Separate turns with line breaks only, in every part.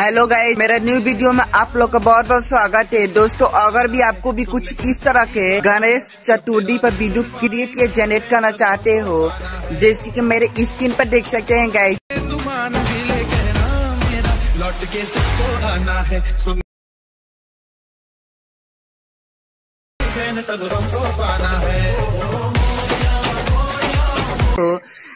hello गाय मेरा new video में आप लोग का बहुत बहुत स्वागत है दोस्तों अगर भी आपको भी कुछ इस तरह के गणेश चतुर्थी पर वीडियो क्रिएट या जनरेट करना चाहते हो जैसे कि मेरे स्क्रीन पर देख सकते हैं गाय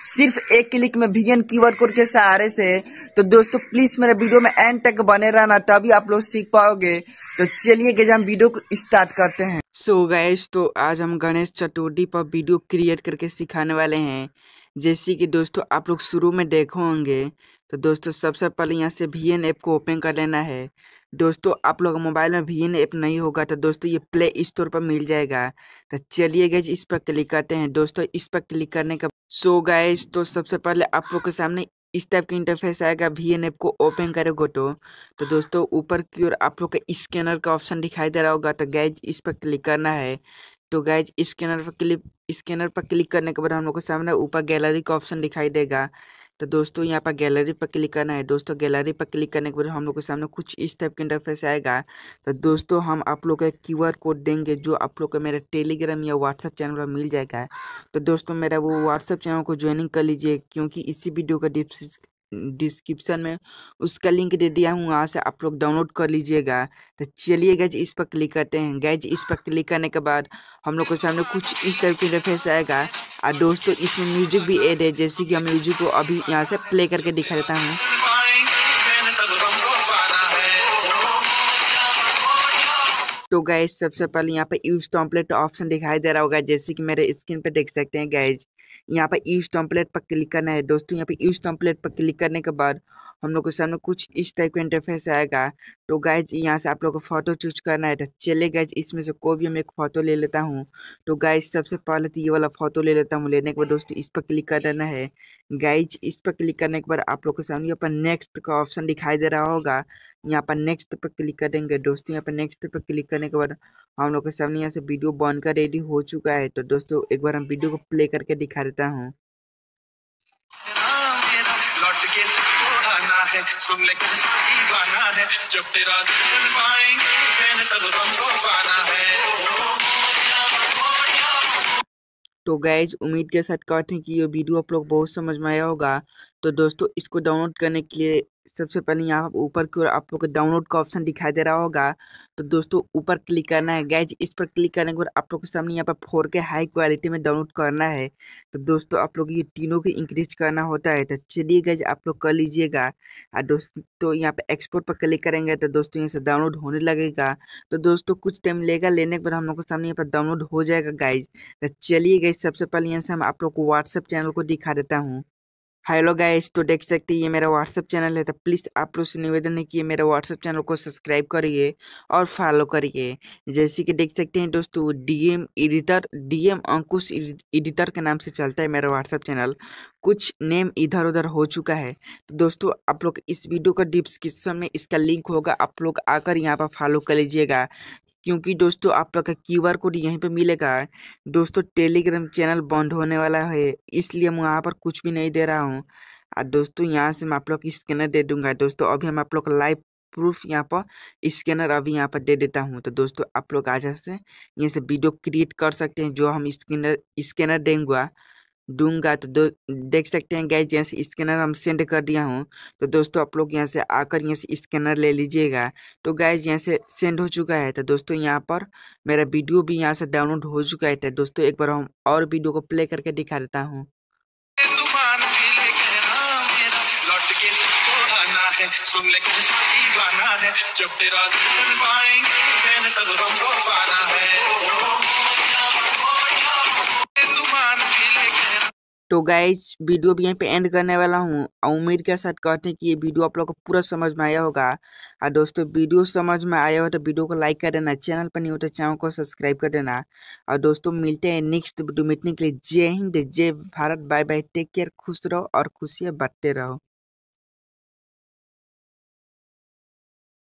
सिर्फ एक क्लिक में वीगन कीवर्ड कोड के सहारे से तो दोस्तों प्लीज मेरे वीडियो में एंड तक बने रहना तभी आप लोग सीख पाओगे तो चलिए गए हम वीडियो को स्टार्ट करते हैं सो so गैस तो आज हम गणेश चतुर्थी पर वीडियो क्रिएट करके सिखाने वाले हैं जैसे कि दोस्तों आप लोग शुरू में देखो होंगे तो दोस्तों सबसे पहले यहाँ से वी एन ऐप को ओपन कर लेना है दोस्तों आप लोग मोबाइल में वी एन ऐप नहीं होगा तो दोस्तों ये प्ले स्टोर पर मिल जाएगा तो चलिए गए इस पर क्लिक करते हैं दोस्तों इस पर क्लिक करने का सो गए तो सबसे पहले आप लोग के सामने इस टाइप का इंटरफेस आएगा वी एन ऐप को ओपन करोगे तो तो दोस्तों ऊपर की ओर आप लोग का स्कैनर का ऑप्शन दिखाई दे रहा होगा तो गैज इस पर क्लिक करना है तो गैज स्कैनर पर क्लिक स्कैनर पर क्लिक करने के बाद हम लोग को सामने ऊपर गैलरी का ऑप्शन दिखाई देगा तो दोस्तों यहाँ पर गैलरी पर क्लिक करना है दोस्तों गैलरी पर क्लिक करने के बाद हम लोग के सामने कुछ इस टाइप के इंटरफेस आएगा तो दोस्तों हम आप लोग का क्यू आर कोड देंगे जो आप लोग को मेरे टेलीग्राम या व्हाट्सअप चैनल पर मिल जाएगा तो दोस्तों मेरा वो व्हाट्सअप चैनल को ज्वाइनिंग कर लीजिए क्योंकि इसी वीडियो का डिस्क्रिप्स डिस्क्रिप्शन में उसका लिंक दे दिया हूँ वहाँ से आप लोग डाउनलोड कर लीजिएगा तो चलिए गैज इस पर क्लिक करते हैं गैज इस पर क्लिक करने के बाद हम लोग के सामने कुछ इस तरह की रेफरेंस आएगा और दोस्तों इसमें म्यूजिक भी एड है जैसे कि हम म्यूजिक को अभी यहाँ से प्ले करके दिखा देता हूँ तो गैज सबसे पहले यहाँ पे यूज टॉम्पलेट ऑप्शन दिखाई दे रहा होगा जैसे कि मेरे स्क्रीन पर देख सकते हैं गैज यहाँ पर यूज टम्पलेट पर क्लिक करना है दोस्तों यहाँ पे यूज टम्पलेट पर क्लिक करने के बाद हम लोग के सामने कुछ इस टाइप का इंटरफेस आएगा तो गाइज यहाँ से आप लोग को फोटो चूज करना है तो चले गए इसमें से कोई भी हम एक फ़ोटो ले लेता हूँ तो गाइज सबसे पहले तो ये वाला फ़ोटो ले लेता हूँ लेने के बाद दोस्तों इस पर क्लिक कर देना है गाइज इस पर क्लिक करने के बाद आप लोग के सामने यहाँ पर नेक्स्ट का ऑप्शन दिखाई दे रहा होगा यहाँ पर नेक्स्ट पर क्लिक कर देंगे दोस्तों यहाँ पर नेक्स्ट पर क्लिक करने के बाद हम लोग के सामने यहाँ से वीडियो बनकर रेडी हो चुका है तो दोस्तों एक बार हम वीडियो को प्ले करके दिखा देता हूँ सुन ले है जब तेरा दिल पाएंगे चैन तब हम पाना तो गाइज उम्मीद के साथ कहते हैं कि ये वीडियो आप लोग बहुत समझ में आया होगा तो दोस्तों इसको डाउनलोड करने के लिए सबसे पहले यहाँ पर ऊपर की ओर आप लोग को डाउनलोड का ऑप्शन दिखाई दे रहा होगा तो दोस्तों ऊपर क्लिक करना है गैज इस पर क्लिक करने के बाद आप लोग के सामने यहाँ पर फोर के हाई क्वालिटी में डाउनलोड करना है तो दोस्तों आप लोग ये तीनों को इंक्रीज करना होता है तो चलिए गैज आप लोग कर लीजिएगा और दोस्तों तो यहाँ पर एक्सपोर्ट पर क्लिक करेंगे तो दोस्तों यहाँ से डाउनलोड होने लगेगा तो दोस्तों कुछ टाइम लेगा लेने के बाद हम लोग के सामने यहाँ पर डाउनलोड हो जाएगा गैज तो चलिए गई सबसे पहले यहाँ से हम आप लोग को व्हाट्सएप चैनल को दिखा देता हूँ हेलो गाइस तो देख सकते हैं ये मेरा व्हाट्सअप चैनल है तो प्लीज़ आप लोग से निवेदन है कि ये मेरा व्हाट्सअप चैनल को सब्सक्राइब करिए और फॉलो करिए जैसे कि देख सकते हैं दोस्तों DM editor DM Ankush editor के नाम से चलता है मेरा व्हाट्सअप चैनल कुछ नेम इधर उधर हो चुका है तो दोस्तों आप लोग इस वीडियो का डिस्क्रिप्शन में इसका लिंक होगा आप लोग आकर यहाँ पर फॉलो कर लीजिएगा क्योंकि दोस्तों आप लोग का क्यू आर कोड यहीं पे मिलेगा दोस्तों टेलीग्राम चैनल बंद होने वाला है इसलिए मैं वहाँ पर कुछ भी नहीं दे रहा हूँ और दोस्तों यहाँ से मैं आप लोग स्कैनर दे दूंगा दोस्तों अभी हम आप लोग लाइव प्रूफ यहाँ पर स्कैनर अभी यहाँ पर दे देता हूँ तो दोस्तों आप लोग आज से यहाँ से वीडियो क्रिएट कर सकते हैं जो हम स्कैनर स्कैनर देंगे दूंगा तो दो देख सकते हैं गैस जैसे स्कैनर हम सेंड कर दिया हूँ तो दोस्तों आप लोग यहाँ से आकर यहाँ से स्कैनर ले लीजिएगा तो गैस यहाँ से सेंड हो चुका है तो दोस्तों यहाँ पर मेरा वीडियो भी यहाँ से डाउनलोड हो चुका है तो दोस्तों एक बार हम और वीडियो को प्ले करके दिखा देता हूँ सुन ले जब तेरा चैन है तो गाइज वीडियो भी यहीं पे एंड करने वाला हूँ और उम्मीद के साथ कहते हैं कि ये वीडियो आप लोग को पूरा समझ में आया होगा और दोस्तों वीडियो समझ में आया हो तो वीडियो को लाइक कर देना चैनल पर नहीं हो तो चैनल को सब्सक्राइब कर देना और दोस्तों मिलते हैं नेक्स्ट वीडियो मीटने के लिए जय हिंद जय Bharat bye bye take care खुश रहो और खुशियाँ बांटते रहो